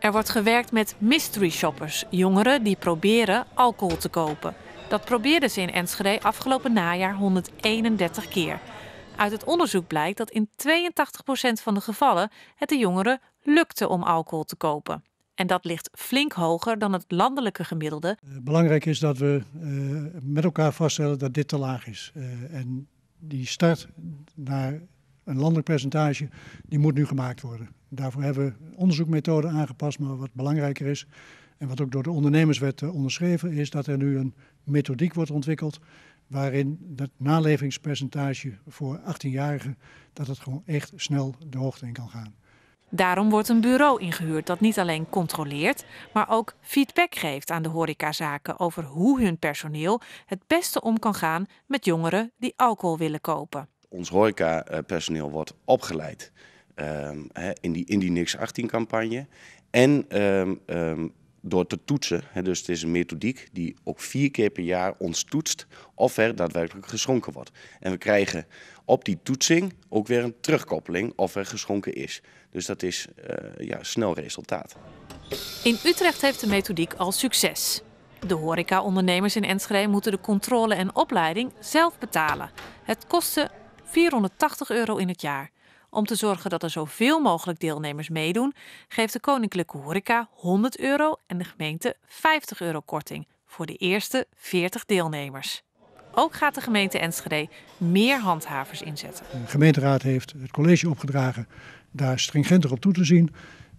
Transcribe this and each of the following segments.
Er wordt gewerkt met mystery shoppers, jongeren die proberen alcohol te kopen. Dat probeerden ze in Enschede afgelopen najaar 131 keer. Uit het onderzoek blijkt dat in 82% van de gevallen het de jongeren lukte om alcohol te kopen. En dat ligt flink hoger dan het landelijke gemiddelde. Eh, belangrijk is dat we eh, met elkaar vaststellen dat dit te laag is. Eh, en die start naar een landelijk percentage, die moet nu gemaakt worden. Daarvoor hebben we onderzoekmethoden aangepast, maar wat belangrijker is, en wat ook door de ondernemerswet eh, onderschreven, is dat er nu een methodiek wordt ontwikkeld waarin dat nalevingspercentage voor 18-jarigen, dat het gewoon echt snel de hoogte in kan gaan. Daarom wordt een bureau ingehuurd dat niet alleen controleert, maar ook feedback geeft aan de horecazaken over hoe hun personeel het beste om kan gaan met jongeren die alcohol willen kopen ons horecapersoneel wordt opgeleid ehm, in, die, in die Nix 18 campagne. En ehm, ehm, door te toetsen, dus het is een methodiek die ook vier keer per jaar ons toetst of er daadwerkelijk geschonken wordt. En we krijgen op die toetsing ook weer een terugkoppeling of er geschonken is. Dus dat is uh, ja, snel resultaat. In Utrecht heeft de methodiek al succes. De horecaondernemers in Enschede moeten de controle en opleiding zelf betalen. Het kostte 480 euro in het jaar. Om te zorgen dat er zoveel mogelijk deelnemers meedoen, geeft de Koninklijke Horeca 100 euro en de gemeente 50 euro korting voor de eerste 40 deelnemers. Ook gaat de gemeente Enschede meer handhavers inzetten. De gemeenteraad heeft het college opgedragen daar stringenter op toe te zien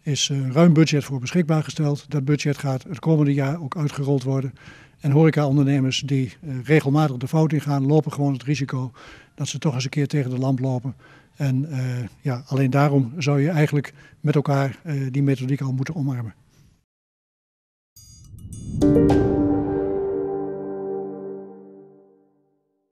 is een eh, ruim budget voor beschikbaar gesteld. Dat budget gaat het komende jaar ook uitgerold worden. En horecaondernemers die eh, regelmatig de fout ingaan, lopen gewoon het risico dat ze toch eens een keer tegen de lamp lopen. En eh, ja, alleen daarom zou je eigenlijk met elkaar die methodiek al moeten omarmen.